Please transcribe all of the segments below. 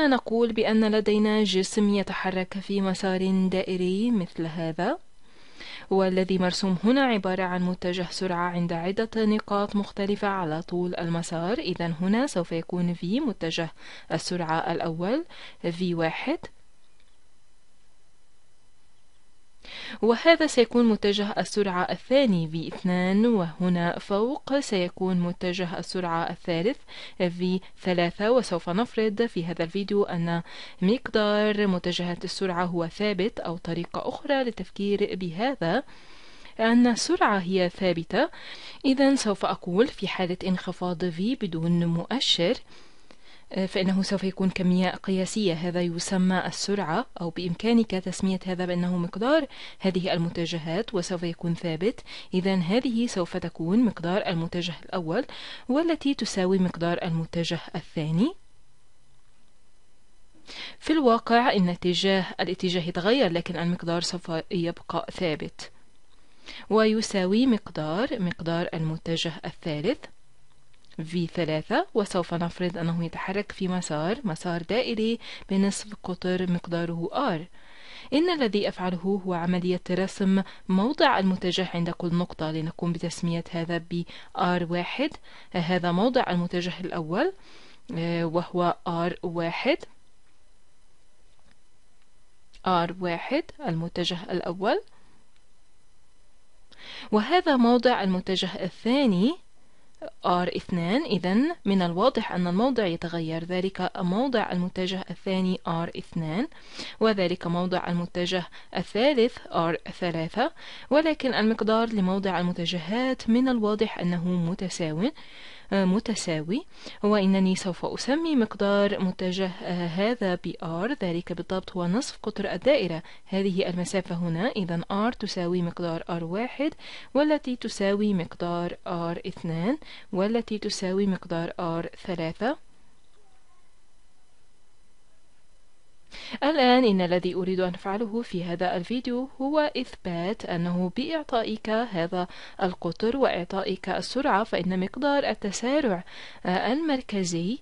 دعونا نقول بأن لدينا جسم يتحرك في مسار دائري مثل هذا والذي مرسوم هنا عبارة عن متجه سرعة عند عدة نقاط مختلفة على طول المسار إذا هنا سوف يكون V متجه السرعة الأول V1 وهذا سيكون متجه السرعة الثاني V2 وهنا فوق سيكون متجه السرعة الثالث V3 وسوف نفرض في هذا الفيديو أن مقدار متجهات السرعة هو ثابت أو طريقة أخرى للتفكير بهذا أن السرعة هي ثابتة إذا سوف أقول في حالة انخفاض V بدون مؤشر آه، فإنه سوف يكون كمية قياسية هذا يسمى السرعة أو بإمكانك تسمية هذا بأنه مقدار هذه المتجهات وسوف يكون ثابت إذا هذه سوف تكون مقدار المتجه الأول والتي تساوي مقدار المتجه الثاني في الواقع إن اتجاه الاتجاه يتغير لكن المقدار سوف يبقى ثابت ويساوي مقدار مقدار المتجه الثالث في ثلاثة وسوف نفرض أنه يتحرك في مسار مسار دائري بنصف قطر مقداره r إن الذي أفعله هو عملية رسم موضع المتجه عند كل نقطة لنقوم بتسمية هذا ب R1 هذا موضع المتجه الأول آه، وهو R1 R1 المتجه الأول وهذا موضع المتجه الثاني R2 إذا من الواضح أن الموضع يتغير ذلك موضع المتجه الثاني R2 وذلك موضع المتجه الثالث R3 ولكن المقدار لموضع المتجهات من الواضح أنه متساو متساوي وإنني سوف أسمي مقدار متجه آه، هذا بـ R ذلك بالضبط هو نصف قطر الدائرة هذه المسافة هنا إذا R تساوي مقدار R1 والتي تساوي مقدار R2 والتي تساوي مقدار R3 الآن إن الذي أريد أن أفعله في هذا الفيديو هو إثبات أنه بإعطائك هذا القطر وإعطائك السرعة فإن مقدار التسارع آه، المركزي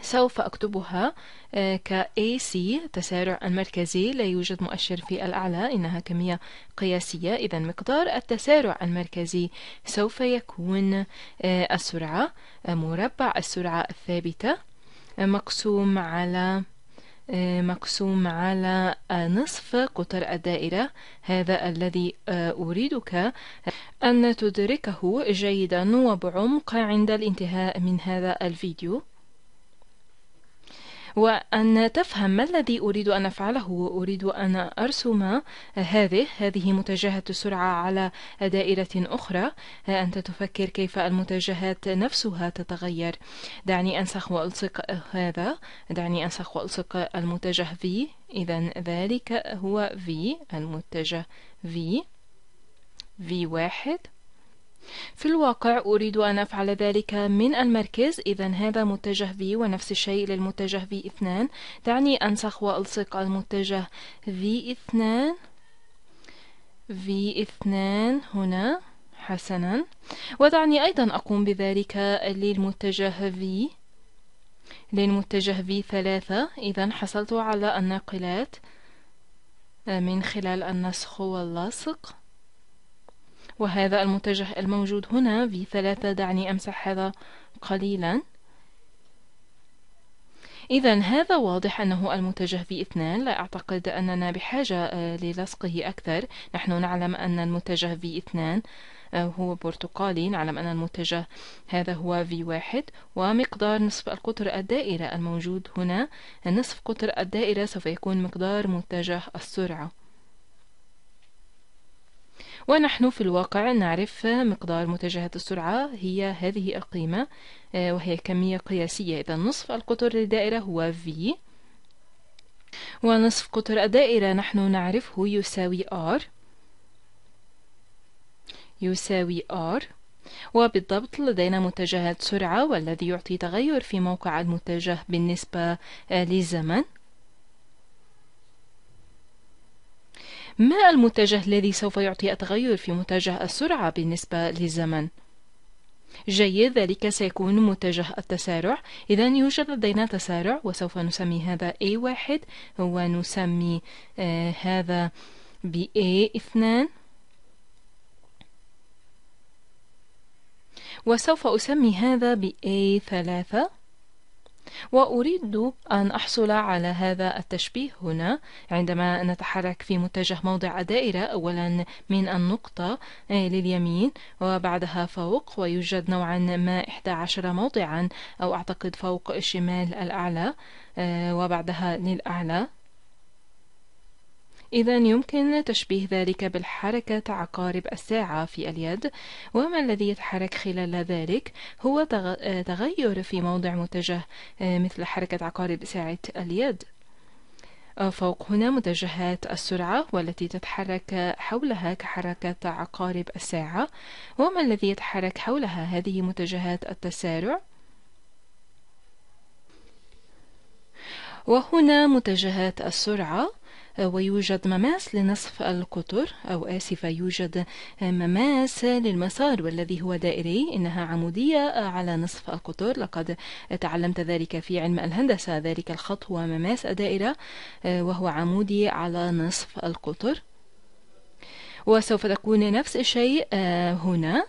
سوف أكتبها آه، ك AC التسارع المركزي لا يوجد مؤشر في الأعلى إنها كمية قياسية إذا مقدار التسارع المركزي سوف يكون آه، السرعة مربع السرعة الثابتة مقسوم على آه، مقسوم على آه، نصف قطر الدائرة هذا الذي آه، أريدك أن تدركه جيدا وبعمق عند الانتهاء من هذا الفيديو وأن تفهم ما الذي أريد أن أفعله وأريد أن أرسم هذه هذه متجهة السرعة على دائرة أخرى أنت تفكر كيف المتجهات نفسها تتغير دعني أنسخ وألصق هذا دعني أنسخ وألصق المتجه V إذا ذلك هو V المتجه V V واحد في الواقع أريد أن أفعل ذلك من المركز إذا هذا متجه V ونفس الشيء للمتجه V2 دعني أنسخ وألصق المتجه V2 V2 هنا حسنا ودعني أيضا أقوم بذلك للمتجه V للمتجه V3 إذا حصلت على الناقلات آه، من خلال النسخ واللصق وهذا المتجه الموجود هنا في ثلاثة دعني أمسح هذا قليلا إذا هذا واضح أنه المتجه في اثنان لا أعتقد أننا بحاجة آه، للصقه أكثر نحن نعلم أن المتجه في اثنان آه، هو برتقالي نعلم أن المتجه هذا هو في واحد ومقدار نصف القطر الدائرة الموجود هنا نصف قطر الدائرة سوف يكون مقدار متجه السرعة ونحن في الواقع نعرف مقدار متجهات السرعة هي هذه القيمة آه، وهي كمية قياسية إذا نصف القطر للدائرة هو V ونصف قطر الدائرة نحن نعرفه يساوي R يساوي R وبالضبط لدينا متجهات سرعة والذي يعطي تغير في موقع المتجه بالنسبة آه، للزمن ما المتجه الذي سوف يعطي التغير في متجه السرعة بالنسبة للزمن؟ جيد ذلك سيكون متجه التسارع إذا يوجد لدينا تسارع وسوف نسمي هذا A1 ونسمي آه هذا ب A2 وسوف أسمي هذا ب A3 وأريد أن أحصل على هذا التشبيه هنا عندما نتحرك في متجه موضع دائرة أولا من النقطة إيه، لليمين وبعدها فوق ويوجد نوعا ما 11 موضعا أو أعتقد فوق الشمال الأعلى إيه، وبعدها للأعلى إذا يمكن تشبيه ذلك بالحركة عقارب الساعة في اليد وما الذي يتحرك خلال ذلك هو آه، تغير في موضع متجه آه، مثل حركة عقارب ساعة اليد آه، فوق هنا متجهات السرعة والتي تتحرك حولها كحركة عقارب الساعة وما الذي يتحرك حولها هذه متجهات التسارع وهنا متجهات السرعة ويوجد مماس لنصف القطر أو آسفة يوجد مماس للمسار والذي هو دائري إنها عمودية على نصف القطر لقد تعلمت ذلك في علم الهندسة ذلك الخط هو مماس دائرة وهو عمودي على نصف القطر وسوف تكون نفس الشيء آه، هنا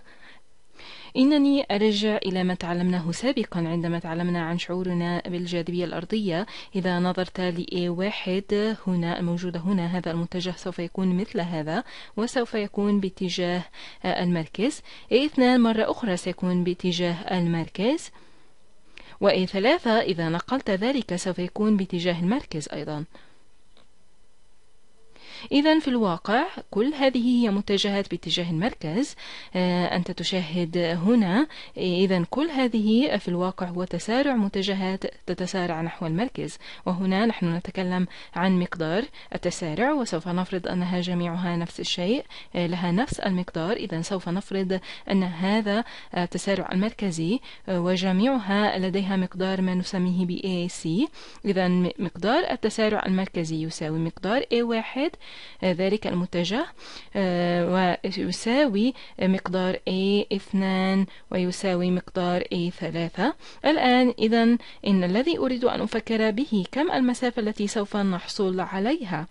إنني أرجع إلى ما تعلمناه سابقا عندما تعلمنا عن شعورنا بالجاذبية الأرضية إذا نظرت لأي واحد هنا الموجودة هنا هذا المتجه سوف يكون مثل هذا وسوف يكون باتجاه المركز إيه اثنان مرة أخرى سيكون باتجاه المركز وإيه ثلاثة إذا نقلت ذلك سوف يكون باتجاه المركز أيضا إذا في الواقع كل هذه هي متجهات باتجاه المركز آه، أنت تشاهد هنا إذا كل هذه في الواقع هو تسارع متجهات تتسارع نحو المركز وهنا نحن نتكلم عن مقدار التسارع وسوف نفرض أنها جميعها نفس الشيء آه، لها نفس المقدار إذا سوف نفرض أن هذا التسارع المركزي آه، وجميعها لديها مقدار ما نسميه بـ AC إذا مقدار التسارع المركزي يساوي مقدار A1 ذلك المتجه آه، ويساوي مقدار A 2 ويساوي مقدار A 3 الآن إذا إن الذي أريد أن أفكر به كم المسافة التي سوف نحصل عليها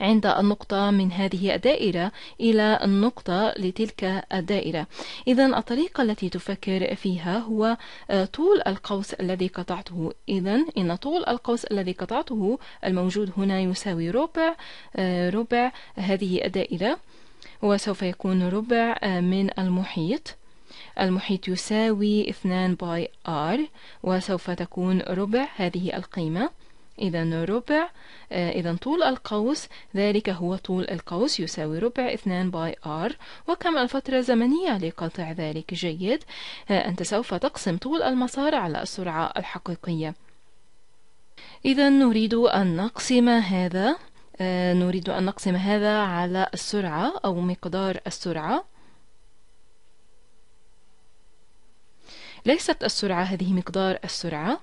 عند النقطة من هذه الدائرة إلى النقطة لتلك الدائرة إذا الطريقة التي تفكر فيها هو آه، طول القوس الذي قطعته إذا إن طول القوس الذي قطعته الموجود هنا يساوي ربع آه، ربع هذه الدائرة وسوف يكون ربع آه، من المحيط المحيط يساوي 2 باي r وسوف تكون ربع هذه القيمة إذا ربع آه، إذا طول القوس ذلك هو طول القوس يساوي ربع 2 باي آر وكم الفترة الزمنية لقطع ذلك جيد آه، أنت سوف تقسم طول المسار على السرعة الحقيقية إذا نريد أن نقسم هذا آه، نريد أن نقسم هذا على السرعة أو مقدار السرعة ليست السرعة هذه مقدار السرعة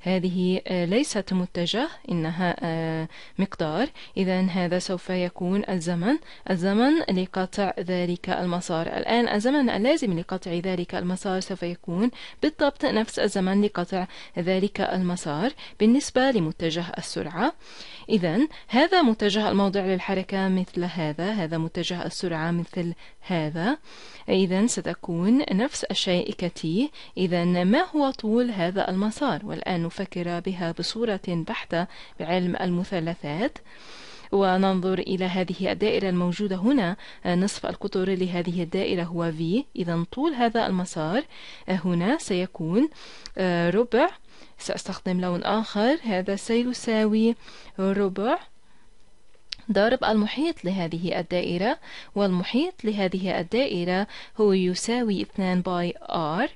هذه آه، ليست متجه إنها آه، مقدار إذا هذا سوف يكون الزمن الزمن لقطع ذلك المسار الآن الزمن اللازم لقطع ذلك المسار سوف يكون بالضبط نفس الزمن لقطع ذلك المسار بالنسبة لمتجه السرعة إذا هذا متجه الموضع للحركة مثل هذا هذا متجه السرعة مثل هذا إذا ستكون نفس الشيء كتي إذا ما هو طول هذا المسار والآن نفكر بها بصورة بحتة بعلم المثلثات وننظر إلى هذه الدائرة الموجودة هنا آه، نصف القطر لهذه الدائرة هو V إذا طول هذا المسار آه، هنا سيكون آه، ربع سأستخدم لون آخر هذا سيساوي ربع ضرب المحيط لهذه الدائرة والمحيط لهذه الدائرة هو يساوي 2 باي R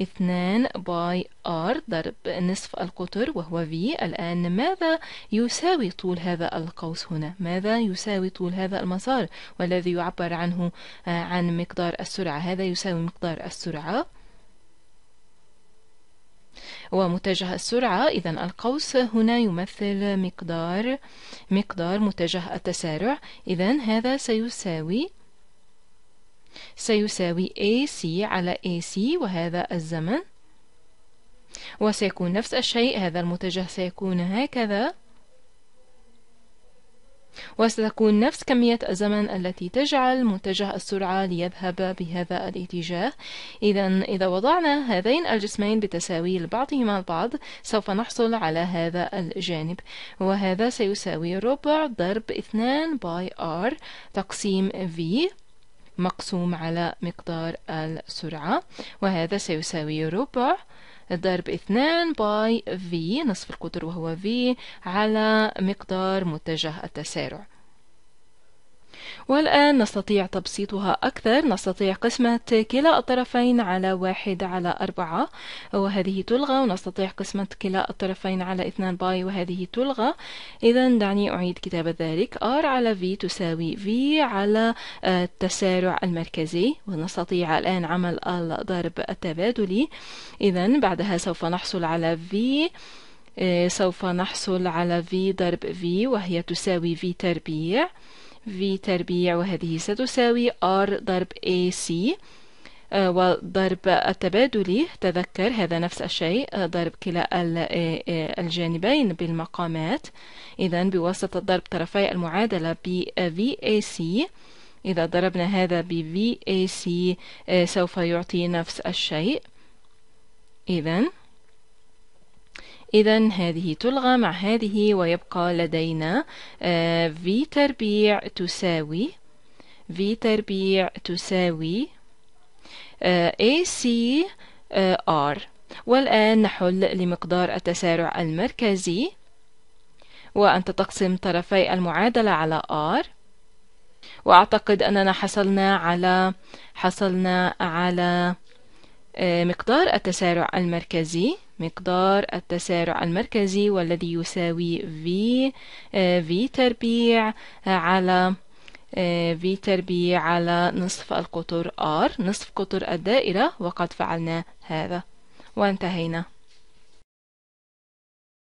2 باي ار ضرب نصف القطر وهو V الآن ماذا يساوي طول هذا القوس هنا ماذا يساوي طول هذا المسار والذي يعبر عنه آه، عن مقدار السرعة هذا يساوي مقدار السرعة ومتجه السرعة إذا القوس هنا يمثل مقدار مقدار متجه التسارع إذا هذا سيساوي سيساوي AC على AC وهذا الزمن وسيكون نفس الشيء هذا المتجه سيكون هكذا وستكون نفس كمية الزمن التي تجعل متجه السرعة ليذهب بهذا الاتجاه إذا إذا وضعنا هذين الجسمين بتساوي لبعضهما البعض سوف نحصل على هذا الجانب وهذا سيساوي ربع ضرب 2 باي R تقسيم V مقسوم على مقدار السرعة وهذا سيساوي ربع ضرب اثنان باي في نصف القطر وهو في على مقدار متجه التسارع والآن نستطيع تبسيطها أكثر نستطيع قسمة كلا الطرفين على واحد على أربعة وهذه تلغى ونستطيع قسمة كلا الطرفين على اثنان باي وهذه تلغى إذا دعني أعيد كتابة ذلك R على V تساوي V على آه، التسارع المركزي ونستطيع الآن عمل الضرب التبادلي إذا بعدها سوف نحصل على V آه، سوف نحصل على V ضرب V وهي تساوي V تربيع في تربيع وهذه ستساوي R ضرب AC آه، والضرب التبادلي تذكر هذا نفس الشيء آه، ضرب كلا آه، الجانبين بالمقامات إذا بواسطة ضرب طرفي المعادلة ب VAC إذا ضربنا هذا ب VAC سوف يعطي نفس الشيء إذا إذا هذه تلغى مع هذه ويبقى لدينا في آه، تربيع تساوي في تربيع تساوي آه، AC آه، والآن نحل لمقدار التسارع المركزي وأنت تقسم طرفي المعادلة على R وأعتقد أننا حصلنا على حصلنا على مقدار التسارع المركزي مقدار التسارع المركزي والذي يساوي V آه، V تربيع آه، على آه، V تربيع على نصف القطر R نصف قطر الدائرة وقد فعلنا هذا وانتهينا